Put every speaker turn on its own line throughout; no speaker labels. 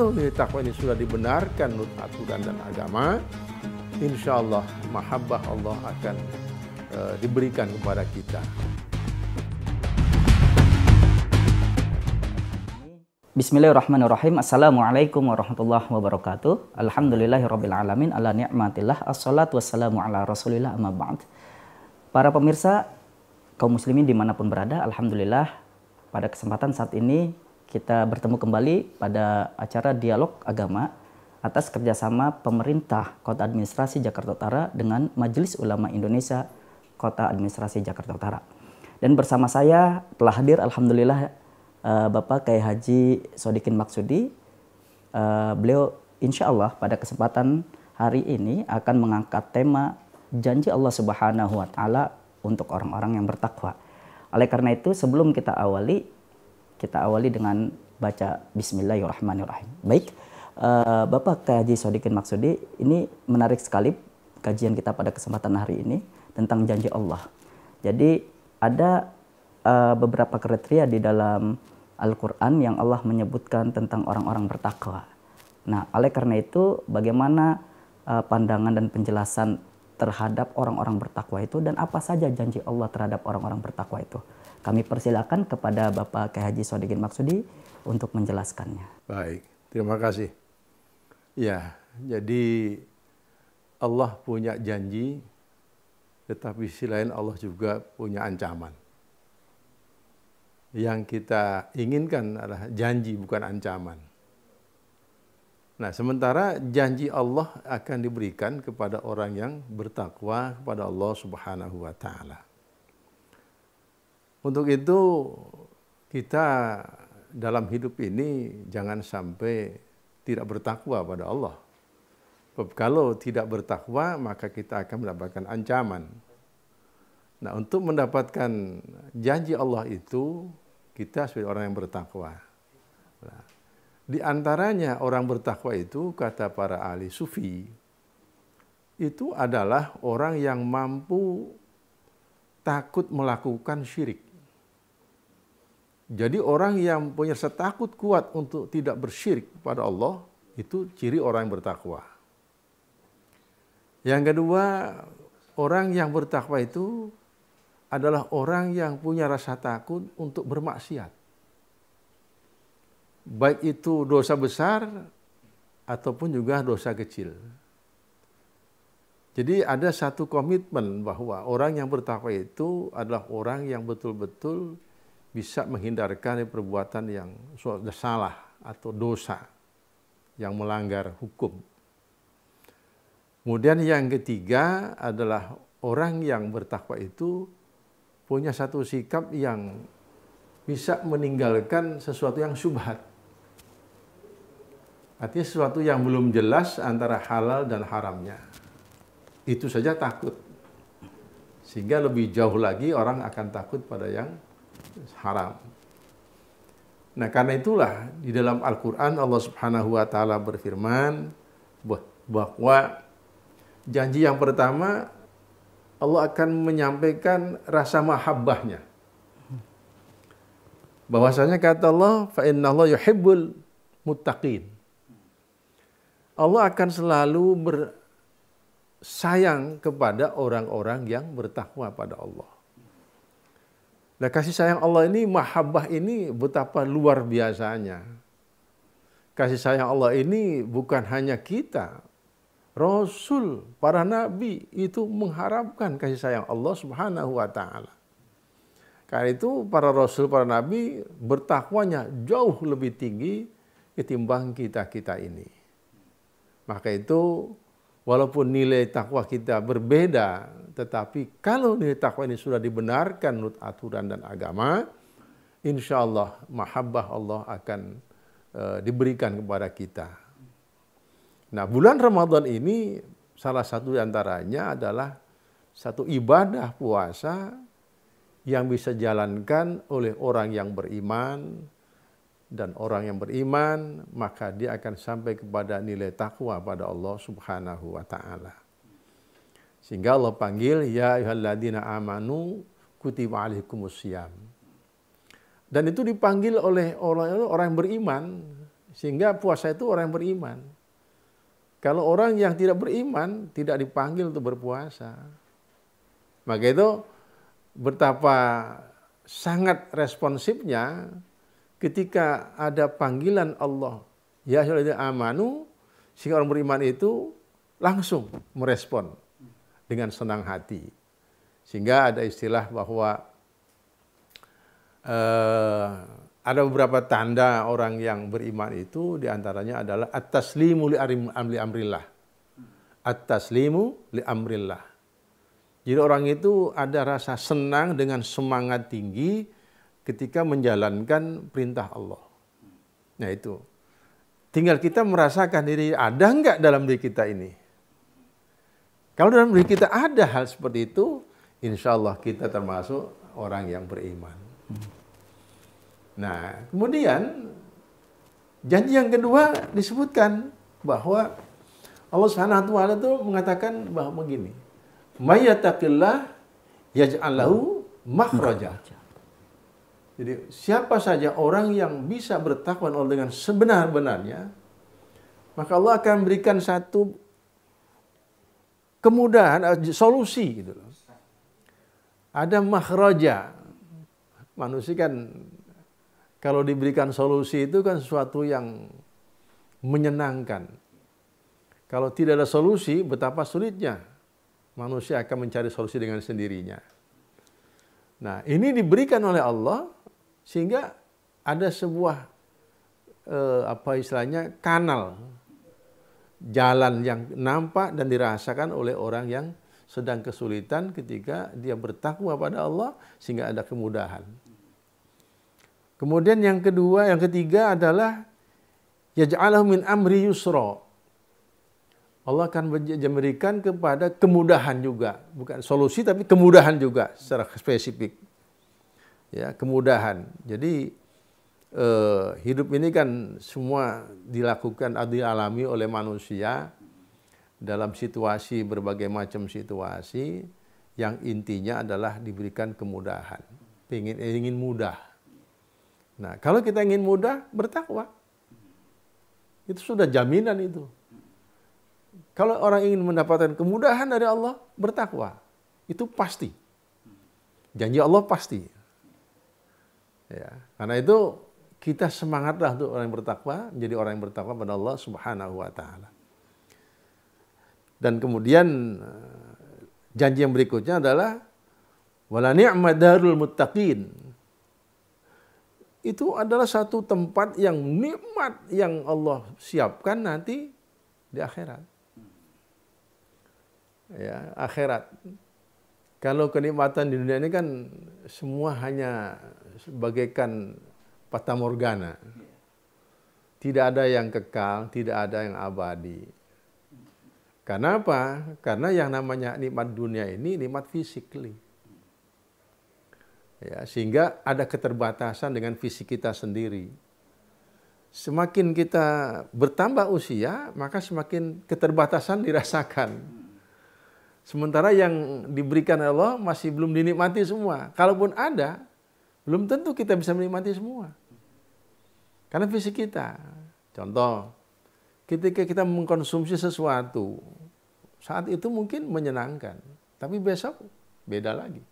kalau takwa ini sudah dibenarkan menurut aturan dan agama, insya Allah mahabbah Allah akan uh, diberikan
kepada kita. Bismillahirrahmanirrahim. Assalamualaikum warahmatullahi wabarakatuh. Alhamdulillahirabbil ala ni'matillah assalatu wassalamu ala rasulillah amma ba'd. Para pemirsa kaum muslimin dimanapun berada, alhamdulillah pada kesempatan saat ini kita bertemu kembali pada acara Dialog Agama atas kerjasama pemerintah Kota Administrasi Jakarta Utara dengan Majelis Ulama Indonesia Kota Administrasi Jakarta Utara. Dan bersama saya telah hadir Alhamdulillah eh, Bapak Kiai Haji Sodikin Maksudi. Eh, beliau insya Allah pada kesempatan hari ini akan mengangkat tema janji Allah Subhanahu wa Ta'ala untuk orang-orang yang bertakwa. Oleh karena itu sebelum kita awali kita awali dengan baca Bismillahirrahmanirrahim. Baik, uh, Bapak Kaji Sodikin Maksudi, ini menarik sekali kajian kita pada kesempatan hari ini tentang janji Allah. Jadi ada uh, beberapa kriteria di dalam Al-Quran yang Allah menyebutkan tentang orang-orang bertakwa. Nah, oleh karena itu, bagaimana uh, pandangan dan penjelasan terhadap orang-orang bertakwa itu dan apa saja janji Allah terhadap orang-orang bertakwa itu. Kami persilakan kepada Bapak Kyai Haji Sodikin Maksudi untuk menjelaskannya.
Baik, terima kasih. Ya, jadi Allah punya janji tetapi sisi lain Allah juga punya ancaman. Yang kita inginkan adalah janji bukan ancaman. Nah, sementara janji Allah akan diberikan kepada orang yang bertakwa kepada Allah Subhanahu wa taala. Untuk itu kita dalam hidup ini jangan sampai tidak bertakwa pada Allah. Kalau tidak bertakwa maka kita akan mendapatkan ancaman. Nah, untuk mendapatkan janji Allah itu kita sebagai orang yang bertakwa. Nah, di antaranya orang bertakwa itu, kata para ahli sufi, itu adalah orang yang mampu takut melakukan syirik. Jadi orang yang punya setakut kuat untuk tidak bersyirik pada Allah, itu ciri orang yang bertakwa. Yang kedua, orang yang bertakwa itu adalah orang yang punya rasa takut untuk bermaksiat baik itu dosa besar ataupun juga dosa kecil. Jadi ada satu komitmen bahwa orang yang bertakwa itu adalah orang yang betul-betul bisa menghindarkan perbuatan yang salah atau dosa yang melanggar hukum. Kemudian yang ketiga adalah orang yang bertakwa itu punya satu sikap yang bisa meninggalkan sesuatu yang subhat. Artinya sesuatu yang belum jelas antara halal dan haramnya. Itu saja takut. Sehingga lebih jauh lagi orang akan takut pada yang haram. Nah, karena itulah di dalam Al-Qur'an Allah Subhanahu wa taala berfirman bahwa janji yang pertama Allah akan menyampaikan rasa mahabbahnya. Bahwasanya kata Allah, fa'inna Allah yuhibbul muttaqin Allah akan selalu bersayang kepada orang-orang yang bertakwa pada Allah. Nah kasih sayang Allah ini, mahabbah ini betapa luar biasanya. Kasih sayang Allah ini bukan hanya kita. Rasul, para nabi itu mengharapkan kasih sayang Allah subhanahu wa ta'ala. Karena itu para rasul, para nabi bertakwanya jauh lebih tinggi ketimbang kita-kita ini. Maka itu walaupun nilai takwa kita berbeda, tetapi kalau nilai takwa ini sudah dibenarkan menurut aturan dan agama, insya Allah mahabbah Allah akan e, diberikan kepada kita. Nah bulan Ramadan ini salah satu antaranya adalah satu ibadah puasa yang bisa jalankan oleh orang yang beriman, dan orang yang beriman maka dia akan sampai kepada nilai takwa pada Allah Subhanahu wa taala. Sehingga Allah panggil ya ayyuhalladzina amanu kutiba alaikumusiyam. Dan itu dipanggil oleh orang orang yang beriman sehingga puasa itu orang yang beriman. Kalau orang yang tidak beriman tidak dipanggil untuk berpuasa. Maka itu betapa sangat responsifnya ketika ada panggilan Allah, ya ayyuhalladzina amanu, sehingga orang beriman itu langsung merespon dengan senang hati. Sehingga ada istilah bahwa eh, ada beberapa tanda orang yang beriman itu diantaranya adalah atas limu li amri amrillah. atas limu li amrillah. Jadi orang itu ada rasa senang dengan semangat tinggi ketika menjalankan perintah Allah. Nah itu. Tinggal kita merasakan diri ada enggak dalam diri kita ini. Kalau dalam diri kita ada hal seperti itu, insya Allah kita termasuk orang yang beriman. Nah, kemudian janji yang kedua disebutkan bahwa Allah Subhanahu taala itu mengatakan bahwa begini. Mayyataqillah yaj'al lahu jadi siapa saja orang yang bisa bertakwa Allah dengan sebenar-benarnya, maka Allah akan berikan satu kemudahan, eh, solusi gitu Ada makhraja. Manusia kan kalau diberikan solusi itu kan sesuatu yang menyenangkan. Kalau tidak ada solusi, betapa sulitnya manusia akan mencari solusi dengan sendirinya. Nah, ini diberikan oleh Allah sehingga ada sebuah eh, apa istilahnya kanal jalan yang nampak dan dirasakan oleh orang yang sedang kesulitan ketika dia bertakwa pada Allah sehingga ada kemudahan. Kemudian yang kedua, yang ketiga adalah yaj'alahu min amri yusra. Allah akan memberikan kepada kemudahan juga, bukan solusi tapi kemudahan juga secara spesifik ya kemudahan. Jadi eh, hidup ini kan semua dilakukan atau dialami oleh manusia dalam situasi berbagai macam situasi yang intinya adalah diberikan kemudahan. Ingin ingin mudah. Nah, kalau kita ingin mudah, bertakwa. Itu sudah jaminan itu. Kalau orang ingin mendapatkan kemudahan dari Allah, bertakwa. Itu pasti. Janji Allah pasti. Ya, karena itu kita semangatlah untuk orang yang bertakwa, menjadi orang yang bertakwa pada Allah Subhanahu wa taala. Dan kemudian eh, janji yang berikutnya adalah wala ni'ma darul muttaqin. Itu adalah satu tempat yang nikmat yang Allah siapkan nanti di akhirat. Ya, akhirat. Kalau kenikmatan di dunia ini kan semua hanya bagaikan patah morgana. Tidak ada yang kekal, tidak ada yang abadi. Karena apa? Karena yang namanya nikmat dunia ini nikmat fisik, Ya, sehingga ada keterbatasan dengan fisik kita sendiri. Semakin kita bertambah usia, maka semakin keterbatasan dirasakan. Sementara yang diberikan Allah masih belum dinikmati semua. Kalaupun ada, belum tentu kita bisa menikmati semua. Karena fisik kita. Contoh, ketika kita mengkonsumsi sesuatu, saat itu mungkin menyenangkan, tapi besok beda lagi.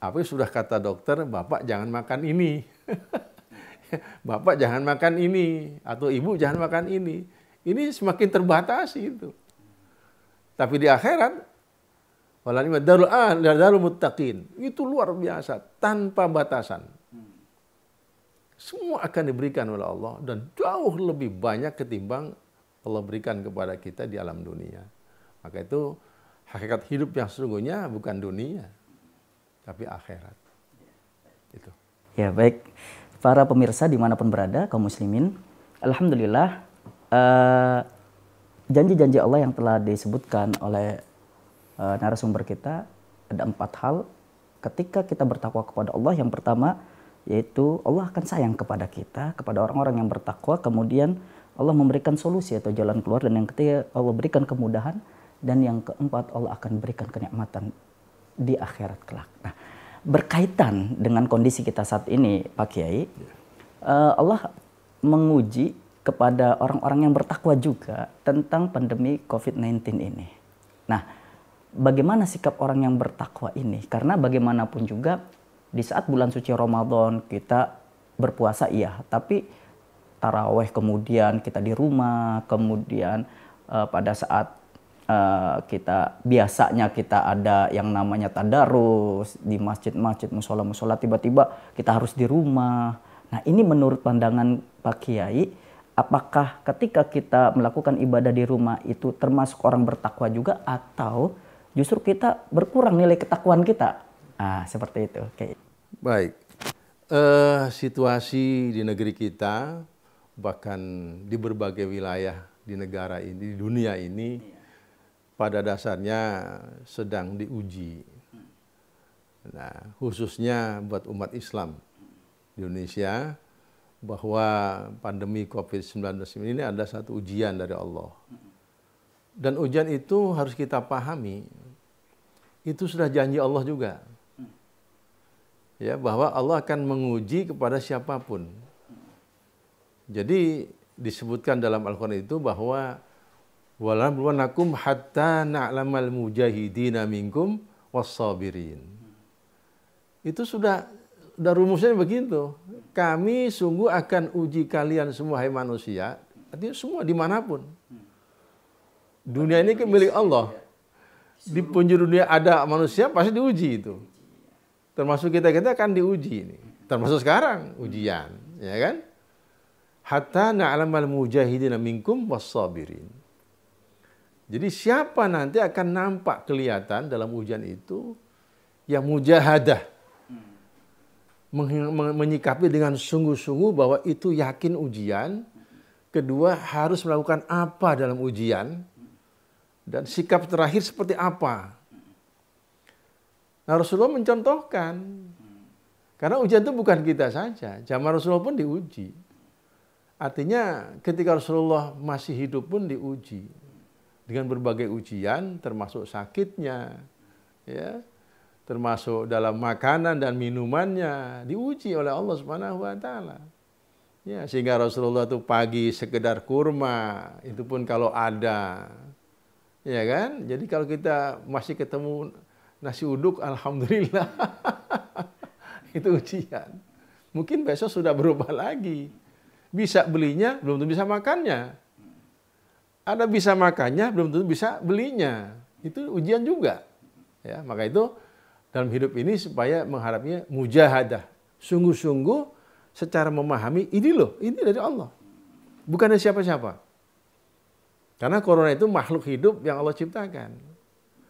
Apa sudah kata dokter, bapak jangan makan ini. bapak jangan makan ini, atau ibu jangan makan ini. Ini semakin terbatas itu. Tapi di akhirat Wala darul ah, darul muttaqin. Itu luar biasa, tanpa batasan. Semua akan diberikan oleh Allah dan jauh lebih banyak ketimbang Allah berikan kepada kita di alam dunia. Maka itu hakikat hidup yang sesungguhnya bukan dunia, tapi akhirat.
Itu. Ya baik, para pemirsa dimanapun berada, kaum muslimin, Alhamdulillah, uh, janji-janji Allah yang telah disebutkan oleh uh, narasumber kita ada empat hal ketika kita bertakwa kepada Allah yang pertama yaitu Allah akan sayang kepada kita kepada orang-orang yang bertakwa kemudian Allah memberikan solusi atau jalan keluar dan yang ketiga Allah berikan kemudahan dan yang keempat Allah akan berikan kenikmatan di akhirat kelak. Nah, berkaitan dengan kondisi kita saat ini Pak Kiai, uh, Allah menguji kepada orang-orang yang bertakwa juga tentang pandemi COVID-19 ini. Nah, bagaimana sikap orang yang bertakwa ini. Karena bagaimanapun juga di saat bulan suci Ramadan kita berpuasa iya, tapi taraweh kemudian kita di rumah, kemudian uh, pada saat uh, kita biasanya kita ada yang namanya tadarus di masjid-masjid, musola-musola tiba-tiba kita harus di rumah. Nah, ini menurut pandangan Pak Kiai, apakah ketika kita melakukan ibadah di rumah itu termasuk orang bertakwa juga atau justru kita berkurang nilai ketakuan kita. Ah, seperti itu. Okay.
Baik. Uh, situasi di negeri kita, bahkan di berbagai wilayah di negara ini, di dunia ini, pada dasarnya sedang diuji. Nah, khususnya buat umat Islam di Indonesia, bahwa pandemi COVID-19 ini adalah satu ujian dari Allah. Dan ujian itu harus kita pahami itu sudah janji Allah juga. Ya, bahwa Allah akan menguji kepada siapapun. Jadi disebutkan dalam Al-Qur'an itu bahwa walabluwanakum hatta na'lamal mujahidina minkum wassabirin. Itu sudah sudah rumusnya begitu. Kami sungguh akan uji kalian semua hai manusia, artinya semua dimanapun. Dunia ini kan milik Allah di penjuru dunia ada manusia pasti diuji itu. Termasuk kita-kita akan diuji ini. Termasuk sekarang ujian, ya kan? Hatta na'lamal mujahidin minkum was-sabirin. Jadi siapa nanti akan nampak kelihatan dalam ujian itu yang mujahadah menyikapi dengan sungguh-sungguh bahwa itu yakin ujian. Kedua harus melakukan apa dalam ujian dan sikap terakhir seperti apa. Nah Rasulullah mencontohkan, karena ujian itu bukan kita saja, zaman Rasulullah pun diuji. Artinya ketika Rasulullah masih hidup pun diuji dengan berbagai ujian, termasuk sakitnya, ya, termasuk dalam makanan dan minumannya diuji oleh Allah Subhanahu Wa Taala. Ya, sehingga Rasulullah itu pagi sekedar kurma, itu pun kalau ada, ya kan? Jadi kalau kita masih ketemu nasi uduk, alhamdulillah itu ujian. Mungkin besok sudah berubah lagi. Bisa belinya, belum tentu bisa makannya. Ada bisa makannya, belum tentu bisa belinya. Itu ujian juga. Ya, maka itu dalam hidup ini supaya mengharapnya mujahadah. Sungguh-sungguh secara memahami ini loh, ini dari Allah. Bukan dari siapa-siapa karena corona itu makhluk hidup yang Allah ciptakan.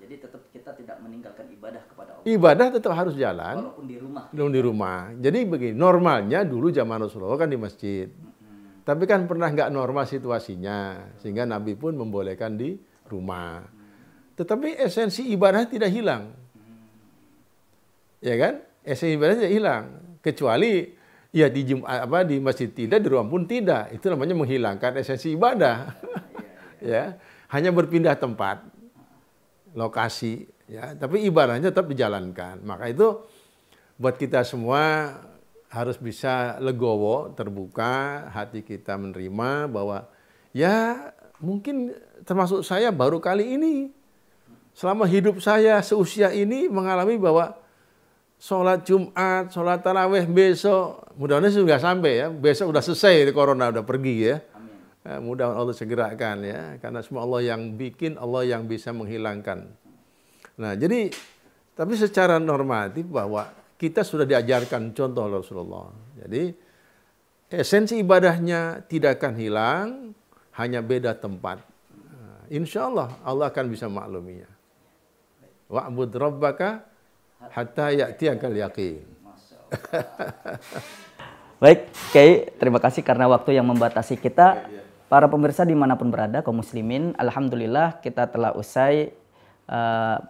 Jadi tetap kita tidak meninggalkan ibadah kepada Allah.
Ibadah tetap harus jalan.
Walaupun di rumah.
Walaupun di rumah. Jadi begini, normalnya dulu zaman Rasulullah kan di masjid. Hmm. Tapi kan pernah nggak normal situasinya. Sehingga Nabi pun membolehkan di rumah. Tetapi esensi ibadah tidak hilang. Ya kan? Esensi ibadah tidak hilang. Kecuali ya di apa di masjid tidak, di rumah pun tidak. Itu namanya menghilangkan esensi ibadah. ya hanya berpindah tempat lokasi ya tapi ibaratnya tetap dijalankan maka itu buat kita semua harus bisa legowo terbuka hati kita menerima bahwa ya mungkin termasuk saya baru kali ini selama hidup saya seusia ini mengalami bahwa sholat Jumat, sholat taraweh besok, mudah-mudahan sudah sampai ya, besok sudah selesai corona sudah pergi ya. Eh, mudah Allah segerakan ya karena semua Allah yang bikin Allah yang bisa menghilangkan nah jadi tapi secara normatif bahwa kita sudah diajarkan contoh Rasulullah jadi esensi ibadahnya tidak akan hilang hanya beda tempat nah, insya Allah Allah akan bisa makluminya wa'bud rabbaka hatta ya'tiyakal
yakin Baik, Kiai, terima kasih karena waktu yang membatasi kita. Iya, iya. Para pemirsa dimanapun berada, kaum muslimin, Alhamdulillah kita telah usai uh,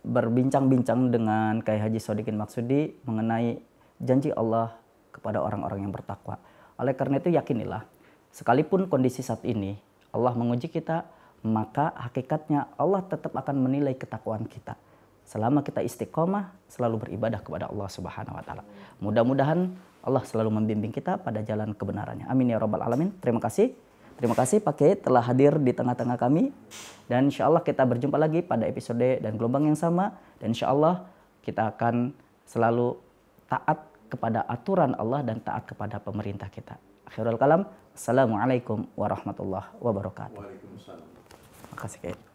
berbincang-bincang dengan Kiai Haji Sodikin Maksudi mengenai janji Allah kepada orang-orang yang bertakwa. Oleh karena itu yakinilah, sekalipun kondisi saat ini Allah menguji kita, maka hakikatnya Allah tetap akan menilai ketakwaan kita. Selama kita istiqomah, selalu beribadah kepada Allah Subhanahu wa taala. Mudah-mudahan Allah selalu membimbing kita pada jalan kebenarannya. Amin ya rabbal alamin. Terima kasih. Terima kasih Pak Kiai telah hadir di tengah-tengah kami. Dan insya Allah kita berjumpa lagi pada episode dan gelombang yang sama. Dan insya Allah kita akan selalu taat kepada aturan Allah dan taat kepada pemerintah kita. Akhirul kalam. Assalamualaikum warahmatullahi wabarakatuh.
Waalaikumsalam.
Terima kasih Kiai.